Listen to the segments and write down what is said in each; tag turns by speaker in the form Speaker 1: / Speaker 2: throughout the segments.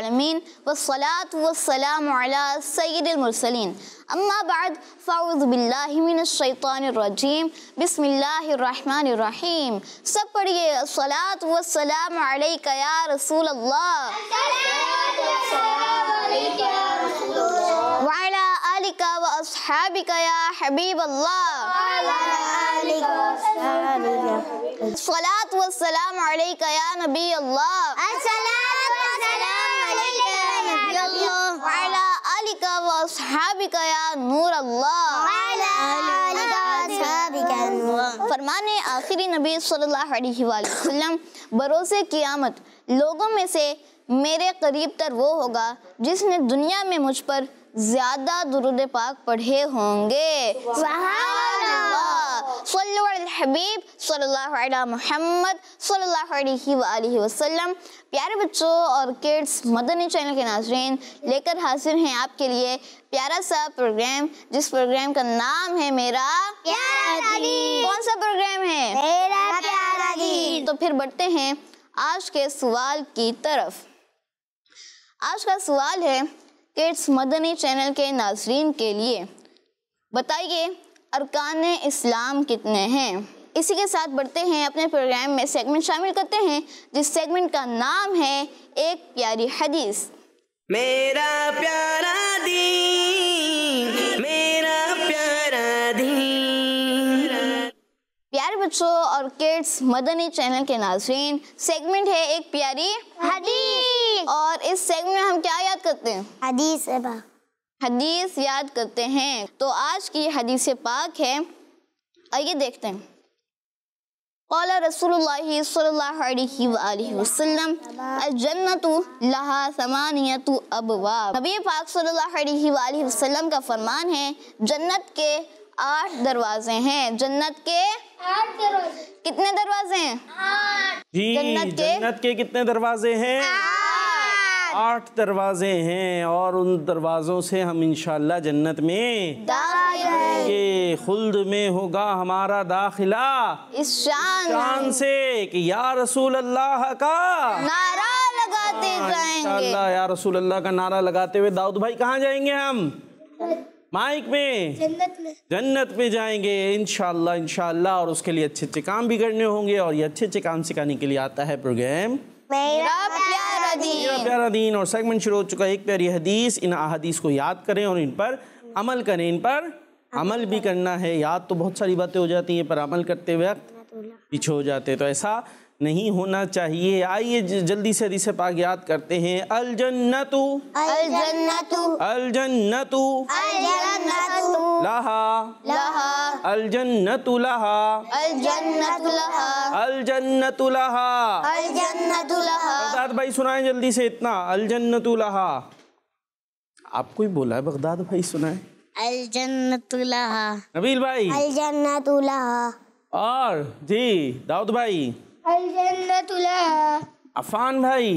Speaker 1: العالمين والصلاة والسلام على سيد المرسلين أما بعد فأعوذ بالله من الشيطان الرجيم بسم الله الرحمن الرحيم सब पढ़िए الصلاة والسلام عليك يا رسول الله وعلى آلك وأصحابك يا حبيب الله وعلى آلك وأصحابك الصلاة والسلام عليك يا نبي الله السلام والسلام وعلى फरमान आखिरी नबी सल्लल्लाहु अलैहि वसल्लम बरोज़ क़ियामत लोगों में से मेरे करीब तर वो होगा जिसने दुनिया में मुझ पर ज़्यादा दुरुद पाक पढ़े होंगे सल्लल्लाहु अलैहि हबीब सल्लल्लाहु अलैहि मोहम्मद सल्लल्लाहु अलैहि व आलिहि वसल्लम प्यारे बच्चों और किड्स मदनी चैनल के नाज़रीन लेकर हाजिर हैं आपके लिए प्यारा सा प्रोग्राम जिस प्रोग्राम का नाम है मेरा प्यारा दादी कौन सा प्रोग्राम है मेरा प्यारा दादी तो फिर बढ़ते हैं आज के सवाल की तरफ आज का सवाल है किड्स मदनी चैनल के नाज़रीन के लिए बताइए अरकान इस्लाम कितने हैं इसी के साथ बढ़ते हैं अपने प्रोग्राम में सेगमेंट शामिल करते हैं जिस सेगमेंट का नाम है एक प्यारी हदीस मेरा प्यारा मेरा प्यारा प्यारे बच्चों और किड्स मदनी चैनल के नाजरीन सेगमेंट है एक प्यारी हदीस और इस सेगमेंट में हम क्या याद करते हैं हदीस हदीस याद करते हैं तो आज की हदीस पाक है आइए देखते हैं कौला रसूल सल्लाम जन्नत लहा समानियत अबवाब नबी पाक सल्लल्लाहु वसल्लम का फरमान है जन्नत के आठ दरवाजे हैं जन्नत के आठ दरवाजे कितने दरवाजे हैं
Speaker 2: जन्नत के जन्नत के कितने दरवाजे हैं आठ दरवाजे हैं और उन दरवाज़ों से हम इंशाल्लाह जन्नत में के खुल्द में होगा हमारा दाखिला इस शान, शान से कि या रसूल अल्लाह का नारा लगाते जाएंगे या रसूल अल्लाह का नारा लगाते हुए दाऊद भाई कहाँ जाएंगे हम माइक में जन्नत में जन्नत में जाएंगे इनशाला इनशाला और उसके लिए अच्छे अच्छे काम भी करने होंगे और ये अच्छे अच्छे काम सिखाने के लिए आता है प्रोग्राम
Speaker 3: मेरा प्यारा दीन मेरा प्यारा
Speaker 2: दीन और सेगमेंट शुरू हो चुका है एक प्यारी हदीस इन अदीस को याद करें और इन पर अमल करें इन पर अमल भी करना है याद तो बहुत सारी बातें हो जाती हैं पर अमल करते वक्त पीछे हो जाते हैं तो ऐसा नहीं होना चाहिए आइए जल्दी से हदीस पाक याद करते हैं अलजन्नतु
Speaker 1: अलजन्नतु
Speaker 2: अलजन्नतु
Speaker 1: जन्नतु अल जन्नतु लहा लहा
Speaker 2: अल जन्नतु लहा अलजन्नतु जन्नतु लहा
Speaker 1: अल
Speaker 4: लहा अल लहा
Speaker 2: बगदाद भाई सुनाएं जल्दी से इतना अलजन्नतु जन्नतु लहा आपको ही बोला है बगदाद भाई सुनाएं
Speaker 4: अलजन्नतु जन्नतु लहा नबील भाई अलजन्नतु जन्नतु लहा
Speaker 2: और जी दाऊद भाई अफान भाई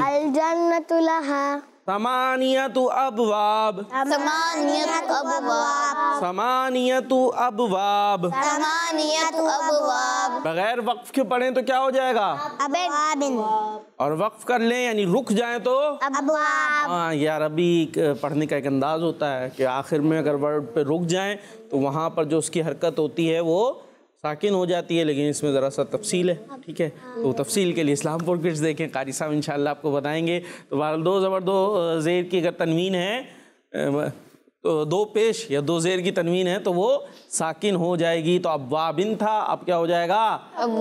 Speaker 2: समानियतु अबवाब समानियतु अबवाब
Speaker 4: अबवाब
Speaker 2: बगैर वक्फ के पढ़े तो क्या हो जाएगा और वक्फ कर लें यानी रुक जाए तो
Speaker 4: हाँ
Speaker 2: ये अरबी पढ़ने का एक अंदाज होता है कि आखिर में अगर वर्ड पे रुक जाएं तो वहाँ पर जो उसकी हरकत होती है वो साकिन हो जाती है लेकिन इसमें ज़रा सा तफसील है ठीक है हाँ। तो तफसील के लिए इस्लामपुर किट्स देखें कारी साहब इन आपको बताएंगे तो बहर दो ज़बर दो जेर की अगर तनवीन है तो दो पेश या दो जेर की तनवीन है तो वो साकिन हो जाएगी तो अब वाबिन था अब क्या हो जाएगा अब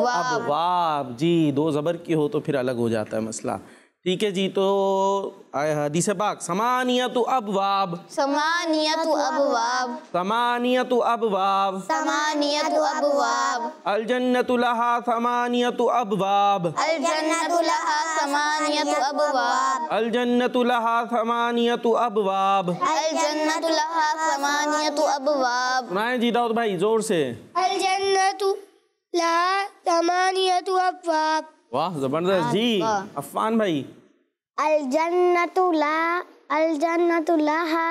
Speaker 2: वाब जी दो ज़बर की हो तो फिर अलग हो जाता है मसला ठीक है जी तो हदीस पाक समानिया अबवाब अब वाब
Speaker 1: समानिया अबवाब
Speaker 2: समानियत
Speaker 1: वाब
Speaker 2: अल जन्नत लहा अब वाब अल
Speaker 1: जन्नत लहा अब वाब
Speaker 2: अल जन्नत लहा अब वाब अल
Speaker 4: जन्नत लहा अब
Speaker 2: वाब सुनाए जी दाऊद भाई जोर से
Speaker 4: अल जन्नत लहा अब वाब
Speaker 2: वाह जबरदस्त जी अफान भाई
Speaker 4: अल अलजन्नतुला अलजन्नतुलाहा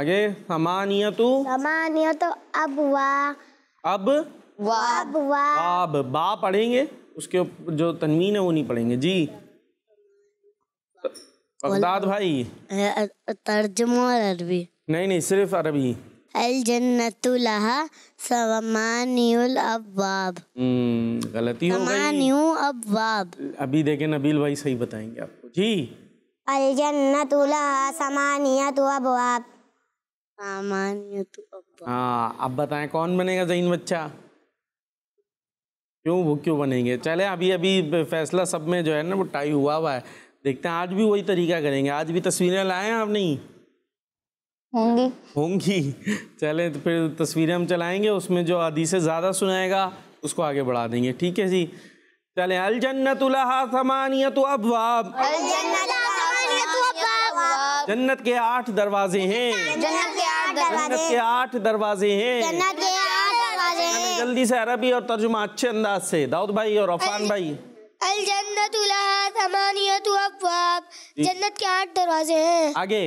Speaker 2: आगे समानियतु समानियतु अब वा अब वा अब वा अब बा पढ़ेंगे उसके जो तनवीन है वो नहीं पढ़ेंगे जी बगदाद भाई
Speaker 4: तर्जमा अरबी
Speaker 2: नहीं नहीं सिर्फ अरबी
Speaker 4: अलजन्नतुलहा सवामानियुल हम्म, गलती हो गई
Speaker 2: अभी देखे नबील भाई सही बताएंगे आपको जी
Speaker 4: अलजन्नतुलहा समानियतु अब्बाब
Speaker 2: हाँ अब बताएं कौन बनेगा जैन बच्चा क्यों वो क्यों बनेंगे चले अभी अभी फैसला सब में जो है ना वो टाई हुआ हुआ है देखते हैं आज भी वही तरीका करेंगे आज भी तस्वीरें लाए हैं आप नहीं होंगी होंगी चले तो फिर तस्वीरें हम चलाएंगे उसमें जो हदीसें ज़्यादा सुनाएगा उसको आगे बढ़ा देंगे ठीक है जी चले अलजन्नत समानियत अबवाब जन्नत के आठ दरवाजे हैं जन्नत के आठ दरवाजे हैं जन्नत
Speaker 4: के आठ दरवाजे
Speaker 2: हैं जल्दी से अरबी और तर्जुमा अच्छे अंदाज से दाऊद भाई और अफान भाई
Speaker 4: जन्नत के आठ दरवाजे हैं आगे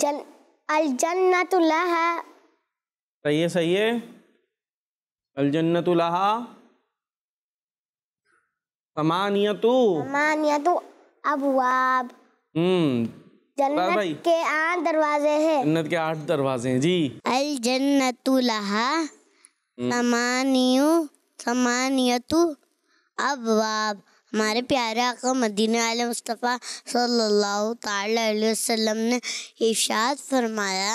Speaker 4: जन अलजन्नतुल्लाहा
Speaker 2: सही है सही है अलजन्नतुल्लाहा समानियतु
Speaker 4: समानियतु अबवाब
Speaker 2: हम्म जन्नत
Speaker 4: के आठ दरवाजे हैं
Speaker 2: जन्नत के आठ दरवाजे हैं जी
Speaker 4: अल जन्नतुल्लाहा
Speaker 2: हम्म।
Speaker 4: समानियु समानियतु अबवाब हमारे प्यारे आका मदीन वाले मुस्तफ़ा सल्लल्लाहु अलैहि वसल्लम ने इशाद फरमाया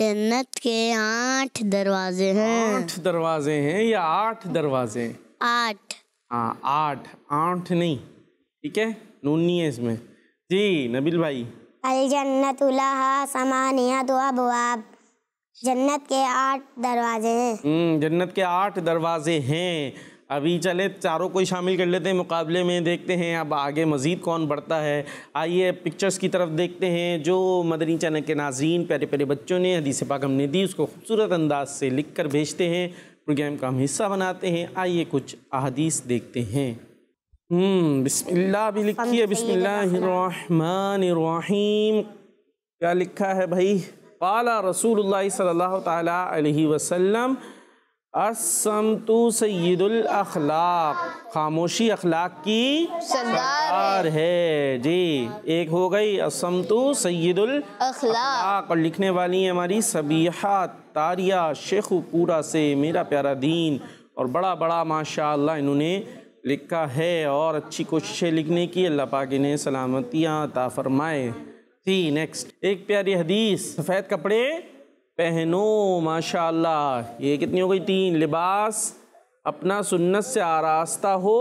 Speaker 4: जन्नत के आठ दरवाजे हैं आठ
Speaker 2: दरवाजे हैं या आठ दरवाजे आठ हाँ आठ आठ नहीं ठीक है नून नहीं है इसमें जी नबील भाई
Speaker 4: अल जन्नत समानिया दो अबवाब जन्नत के आठ दरवाजे हैं
Speaker 2: हम्म, जन्नत के आठ दरवाजे हैं अभी चले चारों को ही शामिल कर लेते हैं मुकाबले में देखते हैं अब आगे मज़ीद कौन बढ़ता है आइए पिक्चर्स की तरफ देखते हैं जो मदनी चैनल के नाजीन प्यारे प्यारे बच्चों ने हदीस पाक हमने दी उसको खूबसूरत अंदाज से लिख कर भेजते हैं प्रोग्राम का हम हिस्सा बनाते हैं आइए कुछ अहदीस देखते हैं हम्म, बिस्मिल्लाह भी लिखी है बिस्मिल्लाहिर्रहमानिर्रहीम क्या लिखा है भाई पाला रसूलुल्लाह सल्लल्लाहु अलैहि वसल्लम असमतु सैदुल अखलाक खामोशी अखलाक की
Speaker 1: सरदार
Speaker 2: है।, है जी एक हो गई असमतु सैदुल अखलाक और लिखने वाली है हमारी सबीहा तारिया शेखुपुरा से मेरा प्यारा दीन और बड़ा बड़ा माशा इन्होंने लिखा है और अच्छी कोशिशें लिखने की अल्लाह पाक ने सलामतियाँ ता फरमाए थी नेक्स्ट एक प्यारी हदीस सफ़ेद कपड़े पहनो माशाल्लाह ये कितनी हो गई तीन लिबास अपना सुन्नत से आरास्ता हो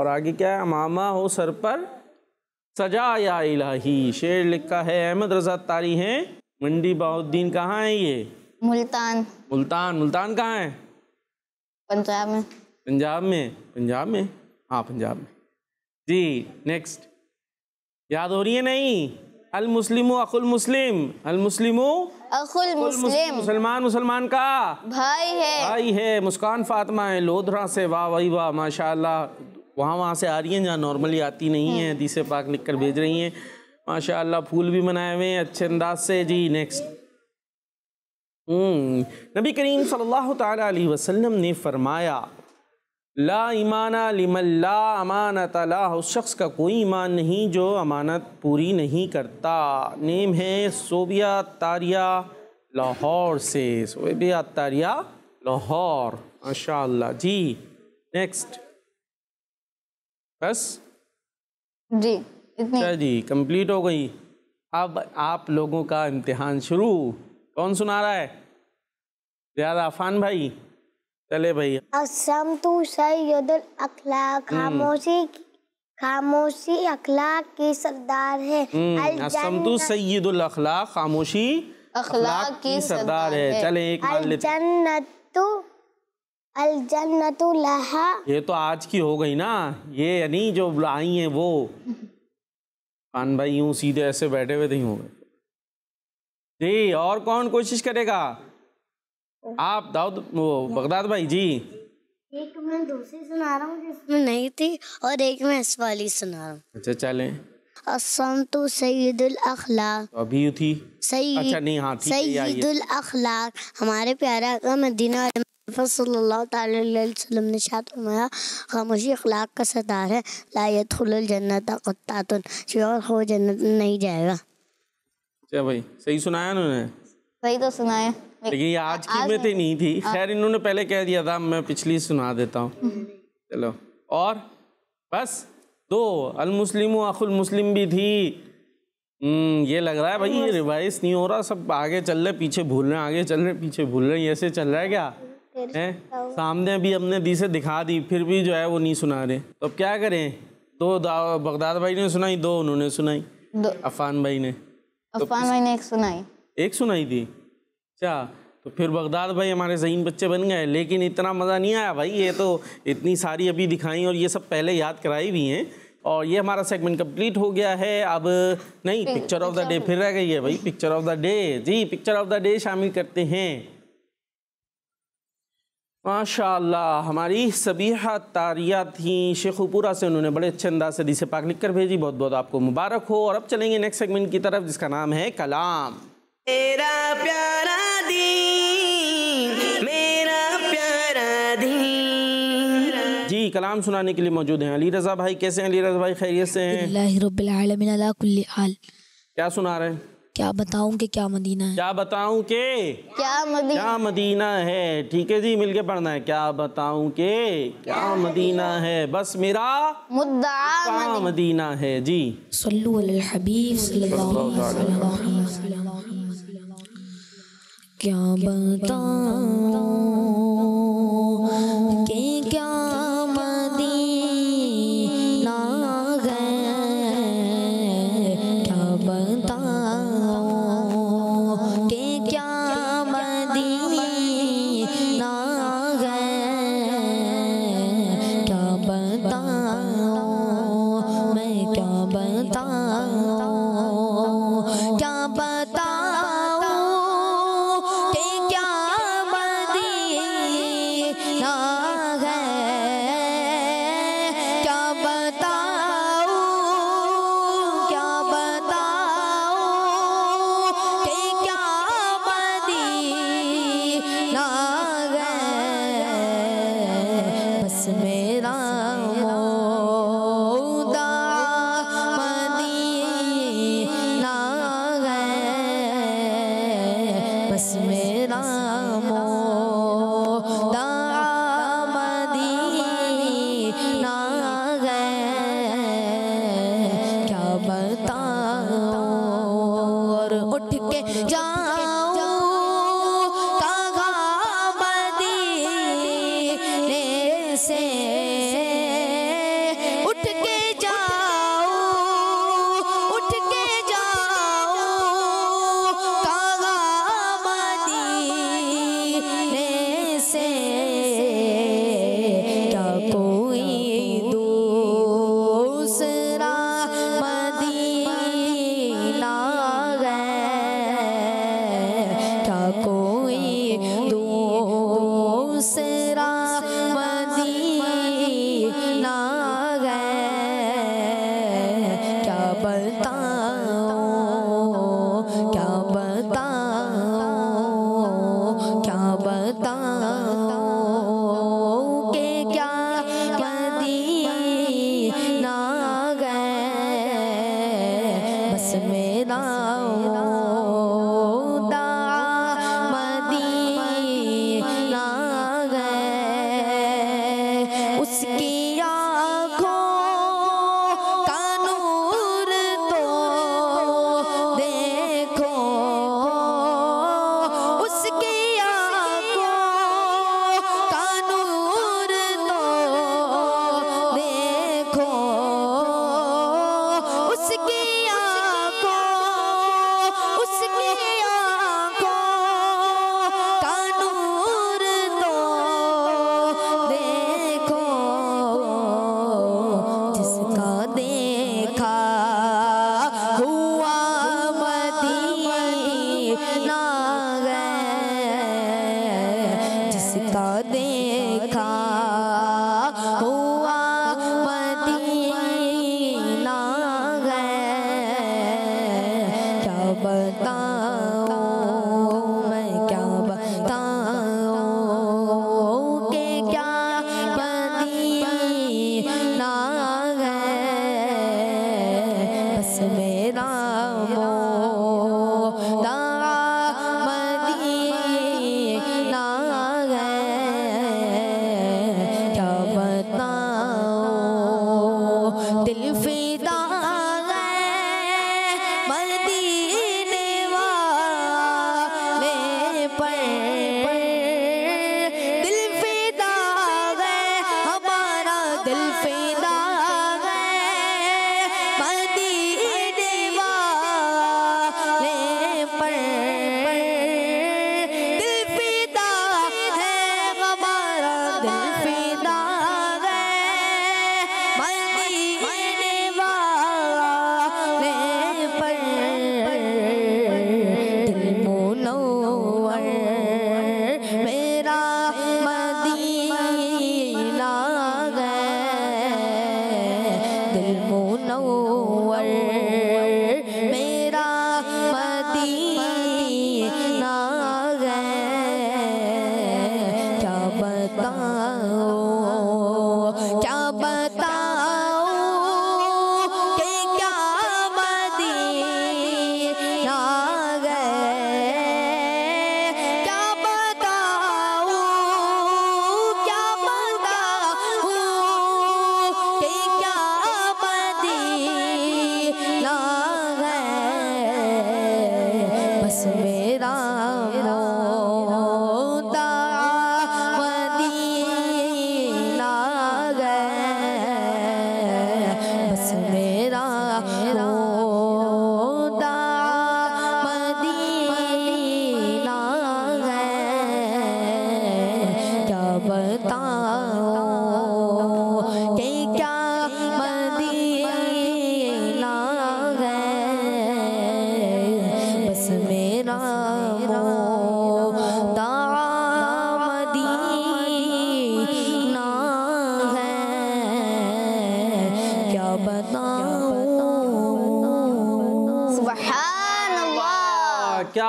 Speaker 2: और आगे क्या है अमामा हो सर पर सजा या इलाही शेर लिखा है अहमद रजा तारी हैं मंडी बाउद्दीन कहाँ है ये मुल्तान मुल्तान मुल्तान कहाँ है पंजाब में पंजाब में पंजाब में हाँ पंजाब में जी नेक्स्ट याद हो रही है नहीं अल मुस्लिम अखुल मुस्लिम अल मुस्लिम
Speaker 1: अखुल मुस्लिम मुसलमान
Speaker 2: मुसलमान का भाई है भाई है मुस्कान फातिमा है लोधरा से वाह वही वाह माशाल्लाह वहाँ वहाँ से आ रही हैं जहाँ नॉर्मली आती नहीं है हम्म। से पाक लिख कर भेज रही हैं माशाल्लाह फूल भी बनाए हुए हैं अच्छे अंदाज से जी नेक्स्ट हम्म। नबी करीम सल्लल्लाहु अलैहि वसल्लम ने फरमाया ला ईमाना लिमल्ला अमानत ला उस शख्स का कोई ईमान नहीं जो अमानत पूरी नहीं करता नेम है सोबिया तारिया लाहौर से सोबिया तारिया लाहौर माशा जी नेक्स्ट बस जी इतनी अच्छा जी कंप्लीट हो गई अब आप लोगों का इम्तिहान शुरू कौन सुना रहा है ज़्यादा आफान भाई चले भाई
Speaker 4: असम सही सैदुल अखलाक हम्म। खामोशी खामोशी अखलाक के सरदार है हम्म, असम
Speaker 2: सही सैदुल अखलाक खामोशी
Speaker 4: अखलाक के सरदार है चले एक लेते अल अलजन्नतु लहा
Speaker 2: ये तो आज की हो गई ना ये यानी जो आई है वो पान भाई यूं सीधे ऐसे बैठे हुए नहीं हो गए जी और कौन कोशिश करेगा आप दाऊद वो बगदाद भाई जी
Speaker 4: एक मैं दूसरी सुना रहा हूँ जिसमें नहीं थी और एक मैं इस वाली सुना रहा हूँ अच्छा चले असंतु तो सईदुल अखलाक
Speaker 2: तो अभी थी सही अच्छा नहीं हाँ सईदुल
Speaker 4: अखलाक हमारे प्यारे का मदीना वसल्लम ने शाद फरमाया खामोशी अखलाक का सतार है लायत जन्नत कुत्तातुन श्योर हो जन्नत नहीं जाएगा
Speaker 2: अच्छा भाई सही सुनाया उन्होंने
Speaker 1: सही तो सुनाया
Speaker 2: लेकिन ये आज की में तो नहीं थी खैर इन्होंने पहले कह दिया था मैं पिछली सुना देता हूँ हम्म। चलो और बस दो मुस्लिम अखुल मुस्लिम भी थी हम्म, ये लग रहा है भाई ये रिवाइज नहीं हो रहा सब आगे चल रहे पीछे भूल रहे आगे चल रहे पीछे भूल रहे ऐसे चल रहा है क्या है सामने अभी हमने दी से दिखा दी फिर भी जो है वो नहीं सुना रहे तो अब क्या करें दो बगदाद भाई ने सुनाई दो उन्होंने सुनाई अफान भाई ने
Speaker 1: तो अफान भाई ने एक सुनाई
Speaker 2: एक सुनाई थी अच्छा तो फिर बगदाद भाई हमारे जहीन बच्चे बन गए लेकिन इतना मज़ा नहीं आया भाई ये तो इतनी सारी अभी दिखाई और ये सब पहले याद कराई भी हैं और ये हमारा सेगमेंट कंप्लीट हो गया है अब नहीं पिक्चर ऑफ द डे फिर रह गई है भाई पिक्चर ऑफ द डे जी पिक्चर ऑफ द डे शामिल करते हैं माशा हमारी सबीहा तारिया थी शेखपुरा से उन्होंने बड़े अच्छे अंदाज से दी से पाक लिख कर भेजी बहुत बहुत आपको मुबारक हो और अब चलेंगे नेक्स्ट सेगमेंट की तरफ जिसका नाम है कलाम तेरा प्यारा
Speaker 3: दी मेरा
Speaker 2: प्यारा दी जी कलाम सुनाने के लिए मौजूद हैं अली रजा भाई कैसे हैं अली रजा भाई खैरियत से
Speaker 3: हैं आल
Speaker 2: क्या
Speaker 3: सुना रहे हैं क्या बताऊं कि क्या मदीना है
Speaker 2: क्या बताऊं के क्या मदीना क्या मदीना है ठीक है जी मिलके पढ़ना है क्या बताऊं के क्या, क्या मदीना है बस मेरा
Speaker 1: मुद्दा
Speaker 2: मदीना है जी सल्लु अल हबीब सल्लल्लाहु अलैहि
Speaker 3: वसल्लम क्या बताऊं कि क्या मदीना गए क्या बताओ कि क्या मदीना गए क्या बताऊं मैं क्या बताऊं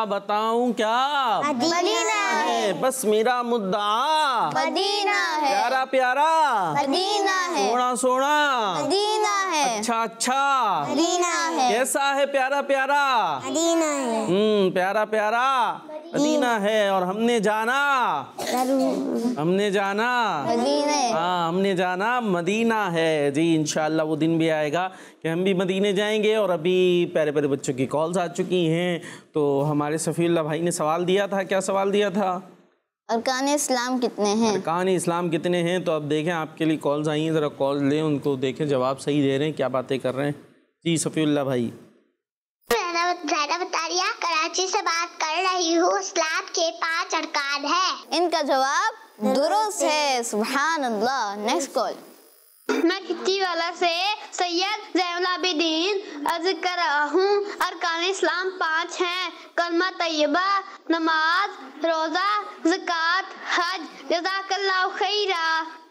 Speaker 2: क्या बताऊं क्या मदीना है बस मेरा मुद्दा मदीना है प्यारा प्यारा मदीना है सोना सोना मदीना है अच्छा अच्छा मदीना है कैसा है प्यारा प्यारा मदीना है हम्म प्यारा प्यारा मदीना हम्म। है और हमने जाना हमने जाना हाँ हमने जाना मदीना है जी इनशाला वो दिन भी आएगा कि हम भी मदीने जाएंगे और अभी प्यारे प्यारे बच्चों की कॉल्स आ चुकी हैं तो हमारे सफ़ील्ला भाई ने सवाल दिया था क्या सवाल दिया था
Speaker 1: अरकान इस्लाम कितने हैं
Speaker 2: अरकान इस्लाम कितने हैं तो अब देखें आपके लिए कॉल्स आई हैं ज़रा कॉल लें उनको देखें जवाब सही दे रहे हैं क्या बातें कर रहे हैं जी सफ़ील्ला भाई
Speaker 4: बता, रही कराची से हूँ स्लैब के पांच अरकान है इनका जवाब दुरुस्त है सुबहान
Speaker 1: अल्लाह नेक्स्ट कॉल मैं खिच्ची वाला से सैयद जैमलाबिदीन अर्ज कर रहा हूँ अरकान इस्लाम पांच हैं कलमा तैयबा नमाज रोज़ा जक़ात हज जजाकल्ला खैरा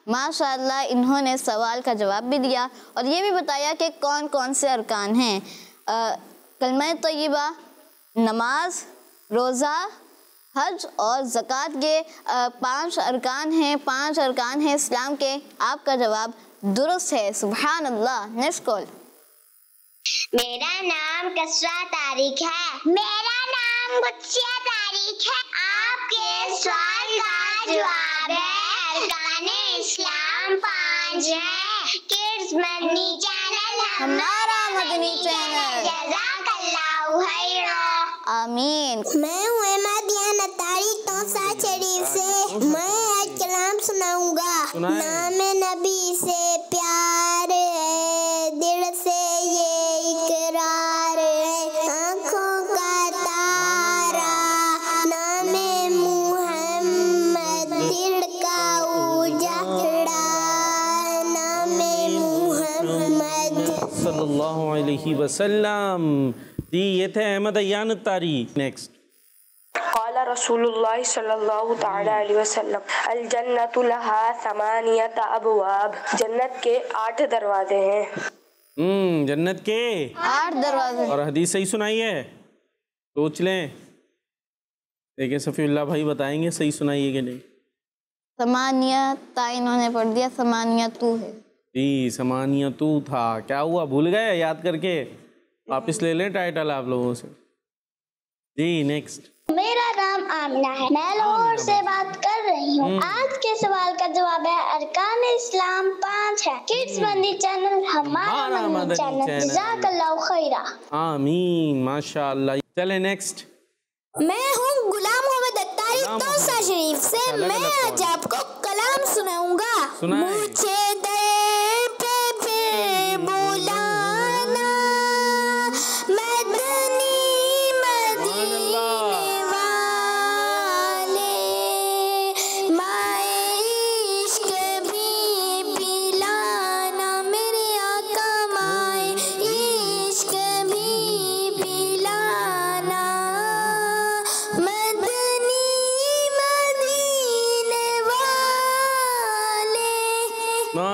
Speaker 1: माशाल्लाह इन्होंने सवाल का जवाब भी दिया और ये भी बताया कि कौन कौन से अरकान हैं कलमा तैयबा नमाज रोज़ा हज और ज़क़़त के पांच अरकान हैं पांच अरकान हैं इस्लाम के आपका जवाब दुरुस्त है सुबहान अल्लाह नेक्स्ट कॉल मेरा नाम कसरा तारीख है मेरा
Speaker 4: नाम गुच्छिया तारीख है आपके सवाल का जवाब है अरकान इस्लाम पांच है किड्स मदनी चैनल हमारा मदनी चैनल जजाकल्लाह आमीन मैं हूँ एमा दिया नतारी तोसा शरीफ से मैं आज कलाम सुनाऊंगा नाम नबी से प्यार है दिल से ये इकरार है आंखों का तारा नाम मुहम्मद दिल का उजाड़ा नाम मुहम्मद
Speaker 2: सल्लल्लाहु अलैहि वसल्लम जी ये थे अहमद अयान तारी नेक्स्ट
Speaker 3: رسول الله صلى الله تعالى عليه وسلم الجنة لها ثمانية أبواب जन्नत के आठ दरवाजे हैं
Speaker 2: हम्म जन्नत के
Speaker 1: आठ दरवाजे
Speaker 2: और हदीस सही सुनाई है सोच लें देखिए सफ़ील्ला भाई बताएंगे सही सुनाइए कि नहीं
Speaker 1: समानिया ता इन्होंने पढ़ दिया समानिया तू है
Speaker 2: जी समानिया तू था क्या हुआ भूल गए याद करके वापिस ले लें टाइटल आप लोगों से जी नेक्स्ट
Speaker 4: मेरा नाम आमना है मैं लाहौर से बात कर रही हूँ हम्म। आज के सवाल का जवाब है अरकान इस्लाम पाँच है किड्स बंदी चैनल हमारा चैनल खैरा
Speaker 2: आमीन माशाल्लाह चले नेक्स्ट
Speaker 4: मैं हूँ गुलाम मोहम्मद अत्तारी तोसा शरीफ
Speaker 3: से
Speaker 1: मैं आज
Speaker 4: आपको
Speaker 3: कलाम सुनाऊंगा मुझे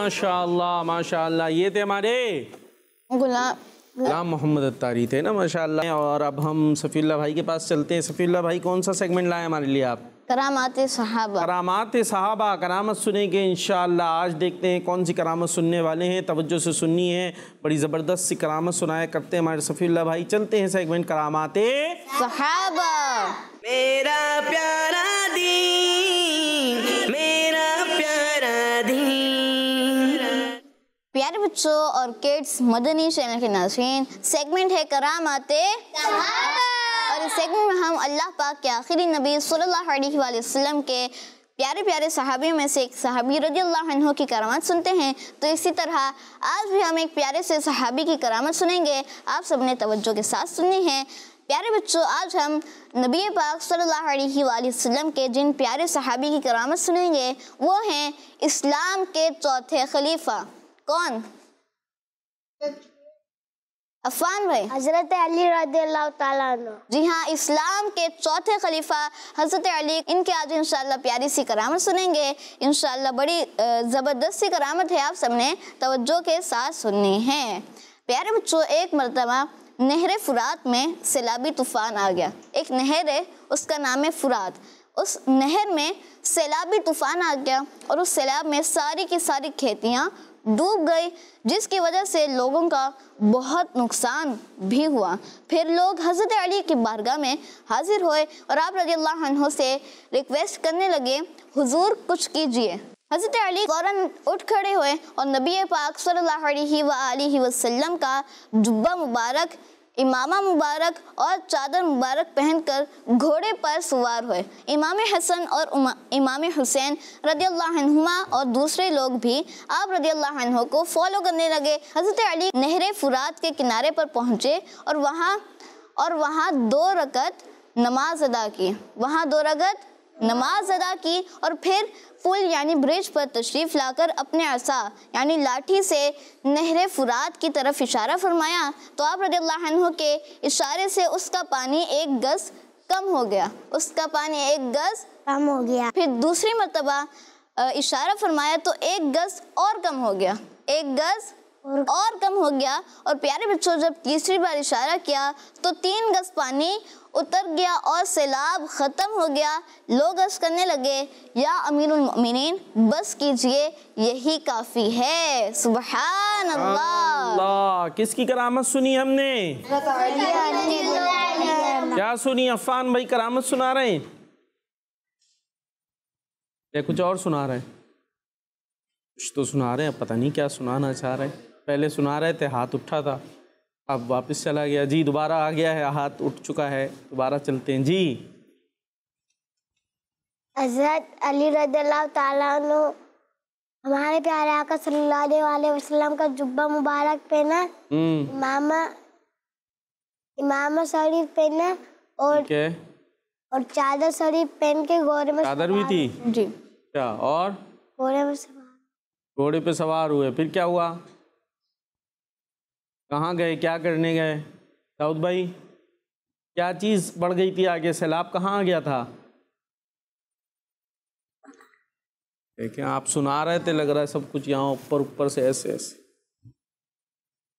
Speaker 2: माशाल्लाह माशाल्लाह ये थे हमारे गुलाम गुलाम मोहम्मद अतारी थे ना माशाल्लाह और अब हम सफ़ील्ला भाई के पास चलते हैं सफ़ील्ला भाई कौन सा सेगमेंट लाए हमारे लिए आप करामात सहाबा करामात सहाबा करामत सुनेंगे इन आज देखते हैं कौन सी करामत सुनने वाले हैं तवज्जो से सुननी है बड़ी ज़बरदस्त सी करामत सुनाया करते हैं हमारे सफ़ील्ला भाई चलते हैं सेगमेंट करामात
Speaker 1: सहाबा मेरा प्यारा दी प्यारे बच्चों और किड्स मदनी चैनल के नाजरीन सेगमेंट है करामात और इस सेगमेंट में हम अल्लाह पाक के आखिरी नबी सल्लल्लाहु अलैहि वसल्लम के प्यारे प्यारे सहाबियों में से एक सहाबी रजी अल्लाह की करामत सुनते हैं तो इसी तरह आज भी हम एक प्यारे से सहाबी की करामत सुनेंगे आप सबने तवज्जो के साथ सुनी है प्यारे बच्चों आज हम नबी पाक सल्लल्लाहु अलैहि वसल्लम के जिन प्यारे सहाबी की करामत सुनेंगे वो हैं इस्लाम के चौथे खलीफा कौन अफान भाई हजरत अली जी हाँ इस्लाम के चौथे खलीफा हजरत अली इनके आज इंशाल्लाह प्यारी सी करामत सुनेंगे इंशाल्लाह बड़ी ज़बरदस्त सी करामत है आप सबने तवज्जो के साथ सुननी है प्यारे बच्चों एक मरतबा नहर फुरात में सैलाबी तूफ़ान आ गया एक नहर है उसका नाम है फुरात उस नहर में सैलाबी तूफ़ान आ गया और उस सैलाब में सारी की सारी खेतियाँ डूब गई जिसकी वजह से लोगों का बहुत नुकसान भी हुआ फिर लोग हज़रत अली की बारगाह में हाजिर हुए और आप रजी अल्लाह से रिक्वेस्ट करने लगे हुजूर कुछ कीजिए हजरत अली फ़ौरन उठ खड़े हुए और नबी पाक सल्लल्लाहु अलैहि वसल्लम का जुब्बा मुबारक इमामा मुबारक और चादर मुबारक पहनकर घोड़े पर सवार हुए इमाम हसन और इमाम हुसैन रदील्लाहुमा और दूसरे लोग भी आप रदील्लाहु को फॉलो करने लगे हजरत अली नहर फुरात के किनारे पर पहुँचे और वहाँ और वहाँ दो रकत नमाज अदा की वहाँ दो रकत नमाज अदा की और फिर पुल यानी ब्रिज पर तशरीफ़ लाकर अपने असा यानी लाठी से नहर फुरात की तरफ इशारा फरमाया तो आप रदल्ला के इशारे से उसका पानी एक गज़ कम हो गया उसका पानी एक गज़ कम हो गया फिर दूसरी मरतबा इशारा फरमाया तो एक गज़ और कम हो गया एक गज़ और, और कम हो गया और प्यारे बच्चों जब तीसरी बार इशारा किया तो तीन गज पानी उतर गया और सैलाब ख़त्म हो गया लोग अर्ज करने लगे या अमीरमिन बस कीजिए यही काफ़ी है सुबह
Speaker 2: किसकी करामत सुनी हमने क्या सुनी अफान भाई करामत सुना रहे हैं या कुछ और सुना रहे हैं कुछ तो सुना रहे हैं पता नहीं क्या सुनाना चाह रहे हैं पहले सुना रहे थे हाथ उठा था अब वापस चला गया जी दोबारा आ गया है हाथ उठ चुका है दोबारा चलते हैं जी
Speaker 4: हजरत अली हमारे प्यारे आका सल्लल्लाहु वसल्लम का जुब्बा मुबारक पहना हम्म। मामा इमामा शरीफ पहना और और चादर शरीफ पहन के घोड़े में चादर भी थी जी
Speaker 2: क्या और घोड़े में सवार घोड़े पे सवार हुए फिर क्या हुआ कहाँ गए क्या करने गए दाऊद भाई क्या चीज़ बढ़ गई थी आगे सैलाब कहाँ आ गया था देखें आप सुना रहे थे लग रहा है सब कुछ यहाँ ऊपर ऊपर से ऐसे ऐसे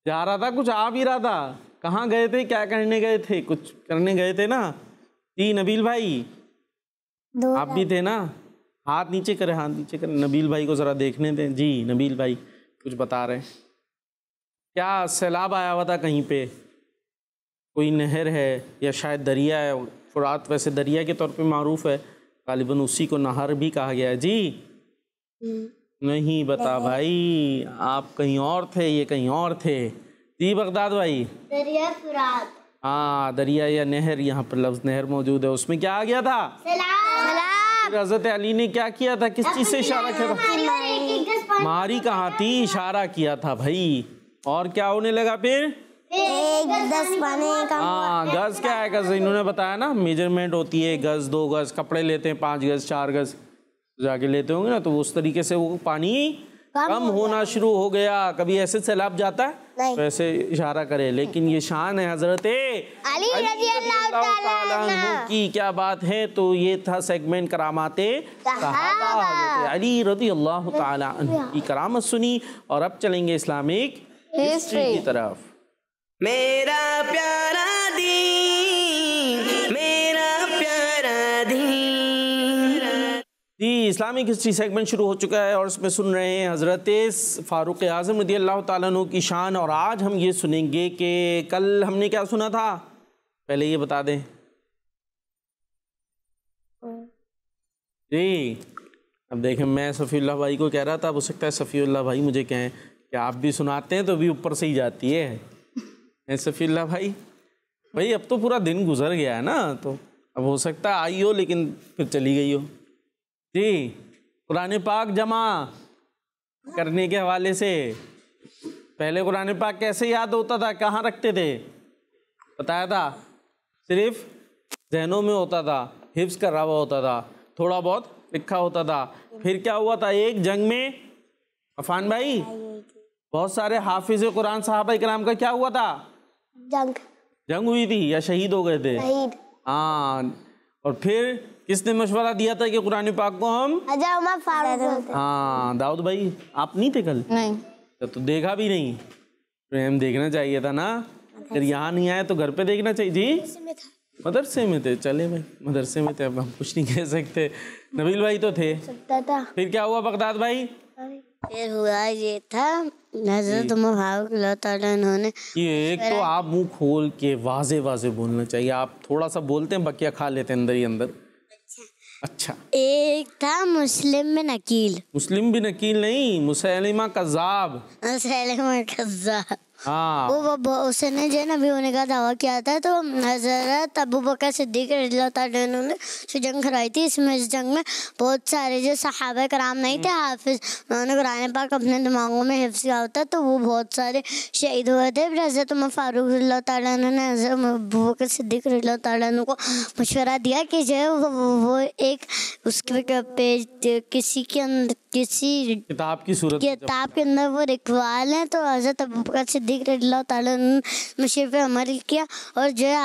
Speaker 2: जा रहा था कुछ आ भी रहा था कहाँ गए थे क्या करने गए थे कुछ करने गए थे ना जी नबील भाई आप भी थे ना हाथ नीचे करें हाथ नीचे करें नबील भाई को ज़रा देखने दें जी नबील भाई कुछ बता रहे हैं क्या सैलाब आया हुआ था कहीं पे कोई नहर है या शायद दरिया है फुरात वैसे दरिया के तौर पे मारूफ है गालिबा उसी को नहर भी कहा गया है जी
Speaker 4: हम्म।
Speaker 2: नहीं बता भाई आप कहीं और थे ये कहीं और थे जी बगदाद भाई
Speaker 4: दरिया फुरात
Speaker 2: हाँ दरिया या नहर यहाँ पर लफ्ज नहर मौजूद है उसमें क्या आ गया
Speaker 4: था
Speaker 2: हजरत अली ने क्या किया था किस चीज़ से इशारा किया था मारी कहाँ थी इशारा किया था भाई और क्या होने लगा फिर
Speaker 4: एक गज बनेगा हाँ
Speaker 2: गज क्या है गज इन्होंने बताया ना मेजरमेंट होती है गज दो गज कपड़े लेते हैं पाँच गज चार गज जाके लेते होंगे ना तो उस तरीके से वो पानी कम होना शुरू हो गया कभी ऐसे सैलाब जाता है तो ऐसे इशारा करे लेकिन ये शान है हजरत की क्या बात है तो ये था सेगमेंट करामाते अली रदी अल्लाह की करामत सुनी और अब चलेंगे इस्लामिक हिस्ट्री की तरफ मेरा प्यारा दी मेरा प्यारा दी जी इस्लामिक हिस्ट्री सेगमेंट शुरू हो चुका है और इसमें सुन रहे हैं हज़रत फ़ारूक आज़म रदी अल्लाह तु की शान और आज हम ये सुनेंगे कि कल हमने क्या सुना था पहले ये बता दें जी अब देखें मैं सफ़ी भाई को कह रहा था अब हो सकता है सफ़ी भाई मुझे कहें क्या आप भी सुनाते हैं तो भी ऊपर से ही जाती है ऐसफिल्ला भाई भाई अब तो पूरा दिन गुजर गया है ना तो अब हो सकता है आई हो लेकिन फिर चली गई हो जी कुरान पाक जमा करने के हवाले से पहले कुरान पाक कैसे याद होता था कहाँ रखते थे बताया था सिर्फ जहनों में होता था हिफ्स करा हुआ होता था थोड़ा बहुत लिखा होता था फिर क्या हुआ था एक जंग में अफान भाई बहुत सारे हाफिज कुरान के इक्राम का क्या हुआ था जंग जंग हुई थी या शहीद हो गए थे हाँ और फिर किसने मशवरा दिया था कि कुरानी पाक को हम हाँ दाऊद भाई आप नहीं थे कल नहीं तो देखा भी नहीं हम देखना चाहिए था ना अगर अच्छा। यहाँ नहीं आया तो घर पे देखना चाहिए जी मदरसे में थे चले भाई मदरसे में थे अब हम कुछ नहीं कह सकते नबील भाई तो थे फिर क्या हुआ बगदाद भाई
Speaker 4: फिर हुआ ये था हजरत तो मुबारक उन्होंने
Speaker 2: ये एक तो आप मुंह खोल के वाजे वाजे बोलना चाहिए आप थोड़ा सा बोलते हैं बकिया खा लेते हैं अंदर ही अंदर अच्छा, अच्छा।
Speaker 4: एक था मुस्लिम में नकील
Speaker 2: मुस्लिम भी नकील नहीं मुसैलिमा कजाब
Speaker 4: मुसैलिमा कजाब हाँ। वो उसने जो है ना भी उन्हें का दावा किया था तो हजरत अबू बकर सिद्दीक ने जो जंग कराई थी इसमें इस जंग में बहुत सारे जो सहाब कराम नहीं थे हम्म। हाफिज उन्होंने कुरान पाक अपने दिमागों में हिफ्स किया होता तो वो बहुत सारे शहीद हुए थे फिर हजरत उमर फारूक ने हजरत अबू बकर सिद्दीक को मशवरा दिया कि जो वो, एक उसके पे किसी के अंदर किसी
Speaker 2: किताब की सूरत किताब
Speaker 4: के अंदर वो रिकवाल हैं तो हज़रत अबू बकर सिद्दीक पर अमल किया और जो है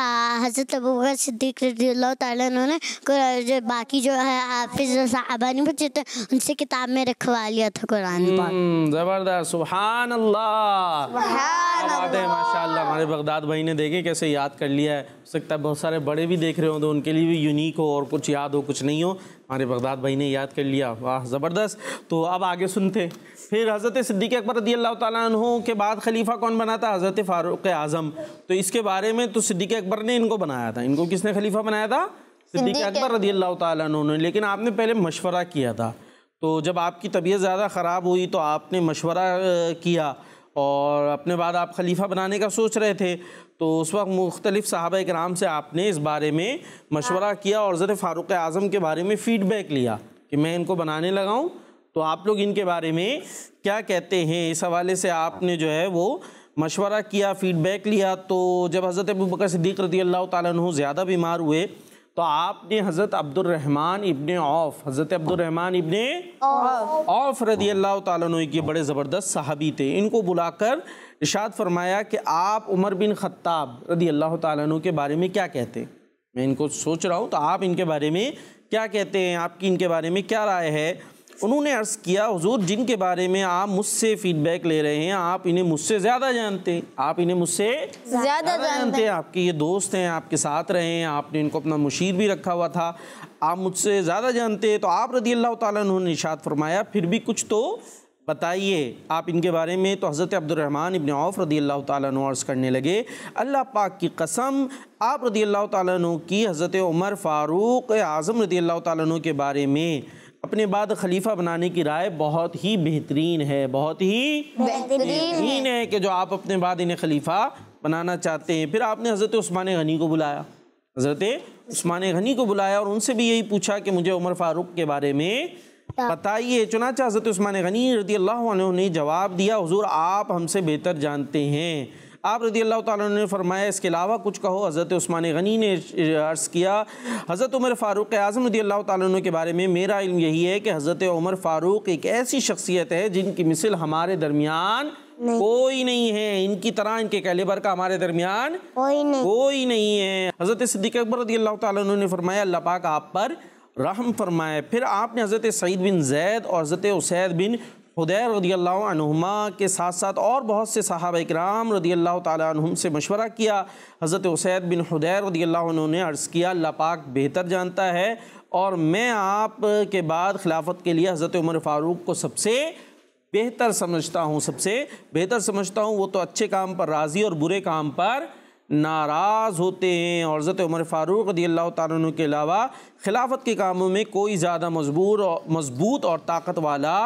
Speaker 4: हज़रत अबू बकर सिद्दीक जो बाकी जो है हाफिज उनसे किताब में रखवा लिया था कुरान
Speaker 2: ज़बरदस्त सुबहान अल्लाह माशा हमारे बगदाद भाई ने देखे कैसे याद कर लिया है सकता है बहुत सारे बड़े भी देख रहे हो तो उनके लिए भी यूनिक हो और कुछ याद हो कुछ नहीं हो हमारे बगदाद भाई ने याद कर लिया वाह ज़बरदस्त तो अब आगे सुनते फिर हज़रत सिद्दीक अकबर रदी अल्लाह तु के बाद खलीफा कौन बना था हज़रत फ़ारूक आज़म तो इसके बारे में तो सिद्दीक अकबर ने इनको बनाया था इनको किसने खलीफा बनाया था सिद्दीक अकबर रदी अल्लाह तु ने लेकिन आपने पहले मशवरा किया था तो जब आपकी तबीयत ज़्यादा ख़राब हुई तो आपने मशवरा किया और अपने बाद आप खलीफा बनाने का सोच रहे थे तो उस वक्त मुख्तलिफ साहब कराम से आपने इस बारे में मशवरा हाँ। किया और ज़रा फ़ारूक आज़म के बारे में फ़ीडबैक लिया कि मैं इनको बनाने लगाऊँ तो आप लोग इनके बारे में क्या कहते हैं इस हवाले से आपने जो है वो मशवरा किया फ़ीडबैक लिया तो जब हज़रत अबू बकर सिद्दीक रदी अल्लाह तु ज़्यादा बीमार हुए तो आपने हज़रत अब्दुलरहमान इबन औफ हज़रत अब्दुलरहमान इबन औफ रदी अल्लाह तुम के बड़े ज़बरदस्त साहबी थे इनको बुलाकर इशाद फरमाया कि आप उमर बिन ख़त्ताब रदी अल्लाह तु के बारे में क्या कहते हैं मैं इनको सोच रहा हूँ तो आप इनके बारे में क्या कहते हैं आपकी इनके बारे में क्या राय है उन्होंने अर्ज़ किया हुजूर जिनके बारे में आप मुझसे फीडबैक ले रहे हैं आप इन्हें मुझसे ज़्यादा जानते आप इन्हें मुझसे ज़्यादा जानते हैं आपके ये दोस्त हैं आपके साथ रहे हैं आपने इनको अपना मुशीर भी रखा हुआ था आप मुझसे ज़्यादा जानते हैं तो आप रदी अल्लाह तुमने निशात फरमाया फिर भी कुछ तो बताइए आप इनके बारे में तो हज़रत अब्दुलरहमान इबन औफ रदी अल्लाह तर्ज़ करने लगे अल्लाह पाक की कसम आप रदी अल्लाह तु की हज़रत उमर फ़ारूक आज़म रदी अल्लाह तु के बारे में अपने बाद खलीफा बनाने की राय बहुत ही बेहतरीन है बहुत ही बेहतरीन है कि जो आप अपने बाद इन्हें खलीफा बनाना चाहते हैं फिर आपने हज़रत उस्मान गनी को बुलाया हज़रत उस्मान गनी को बुलाया और उनसे भी यही पूछा कि मुझे उमर फ़ारूक के बारे में बताइए चुनाचा हज़रत उस्मान गनी रदी अल्लाह ने जवाब दिया हुजूर आप हमसे बेहतर जानते हैं आप रजी अल्लाह तु ने फरमाया इसके अलावा कुछ कहो हज़रत ऊस्मान गनी ने अर्ज़ किया हज़रत उमर फ़ारूक आज़म रदी अल्लाह तुम के बारे में मेरा इल्म यही है कि हज़रत उमर फ़ारूक एक ऐसी शख्सियत है जिनकी मिसल हमारे दरमियान नहीं। कोई नहीं है इनकी तरह इनके कैलिबर का हमारे दरमियान कोई नहीं कोई नहीं है हज़रत सिद्दीक अकबर रदी अल्लाह तु ने फरमाया अल्लाह पाक आप पर रहम फरमाए फिर आपने हज़रत सईद बिन जैद और हज़रत उसैद बिन हदैर रदी के साथ साथ और बहुत से साहब इक्राम रदी अल्लाह तुम से मशवरा किया हज़रत उसैद बिन हुदैर रदी अल्लाह ने अर्ज़ किया अल्लाह पाक बेहतर जानता है और मैं आप के बाद खिलाफत के लिए हज़रत उमर फ़ारूक को सबसे बेहतर समझता हूँ सबसे बेहतर समझता हूँ वो तो अच्छे काम पर राज़ी और बुरे काम पर नाराज़ होते हैं और हज़रत उमर फ़ारूक रदी अल्लाह तु के अलावा खिलाफत के कामों में कोई ज़्यादा मजबूर और मजबूत और ताकत वाला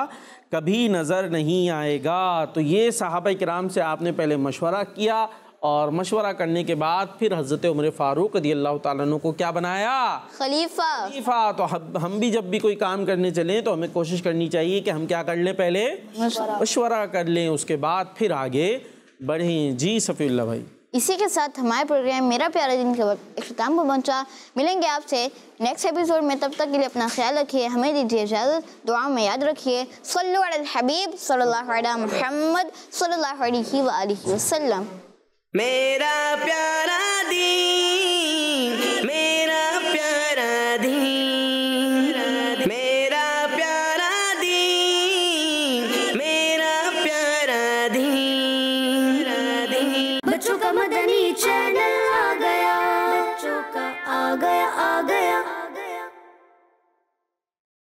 Speaker 2: कभी नज़र नहीं आएगा तो ये साहब कराम से आपने पहले मशवरा किया और मशवरा करने के बाद फिर हज़रत उमर फ़ारूक रदी अल्लाह तु को क्या बनाया खलीफा खलीफा तो हम भी जब भी कोई काम करने चलें तो हमें कोशिश करनी चाहिए कि हम क्या कर लें पहले मशवरा कर लें उसके बाद फिर आगे बढ़ें जी सफ़ील्ला भाई
Speaker 1: इसी के साथ हमारे प्रोग्राम मेरा प्यारा दिन के वक्त अख्ताम पर पहुँचा मिलेंगे आपसे नेक्स्ट एपिसोड में तब तक के लिए अपना ख्याल रखिए हमें दीजिए इजाज़त दुआ में याद रखिए हबीब सल्लल्लाहु अलैहि मोहम्मद सल्लल्लाहु मेरा प्यारा दिन